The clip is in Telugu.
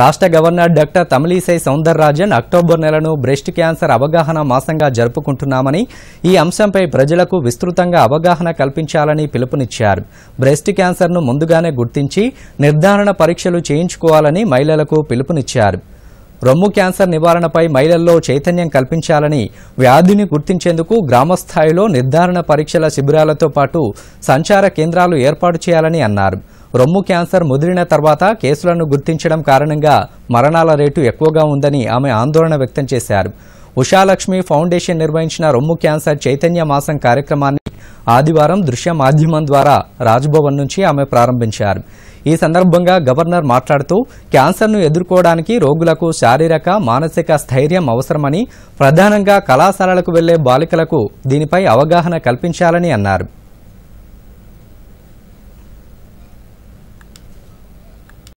రాష్ట్ర governor doctor Tamilisai Soundararajan October నెలను బ్రెస్ట్ క్యాన్సర్ అవగాహన మాసంగా జరుపుకుంటున్నామని ఈ అంశంపై ప్రజలకు విస్తృతంగా అవగాహన కల్పించాలని పిలుపునిచ్చారు బ్రెస్ట్ క్యాన్సర్ను ముందుగానే గుర్తించి నిర్ధారణ పరీక్షలు చేయించుకోవాలని మహిళలకు పిలుపునిచ్చారు రొమ్ము క్యాన్సర్ నివారణపై మహిళల్లో చైతన్యం కల్పించాలని వ్యాధిని గుర్తించేందుకు గ్రామస్థాయిలో నిర్ధారణ పరీక్షల శిబిరాలతో పాటు సంచార కేంద్రాలు ఏర్పాటు చేయాలని అన్నారు రొమ్ము క్యాన్సర్ ముదిరిన తర్వాత కేసులను గుర్తించడం కారణంగా మరణాల రేటు ఎక్కువగా ఉందని ఆమె ఆందోళన వ్యక్తం చేశారు ఉషాలక్ష్మి ఫౌండేషన్ నిర్వహించిన రొమ్ము క్యాన్సర్ చైతన్య మాసం కార్యక్రమాన్ని ఆదివారం దృశ్య మాధ్యమం ద్వారా రాజ్భవన్ నుంచి ఆమె ప్రారంభించారు ఈ సందర్భంగా గవర్నర్ మాట్లాడుతూ క్యాన్సర్ను ఎదుర్కోవడానికి రోగులకు శారీరక మానసిక స్థైర్యం అవసరమని ప్రధానంగా కళాశాలలకు వెళ్లే బాలికలకు దీనిపై అవగాహన కల్పించాలని అన్నారు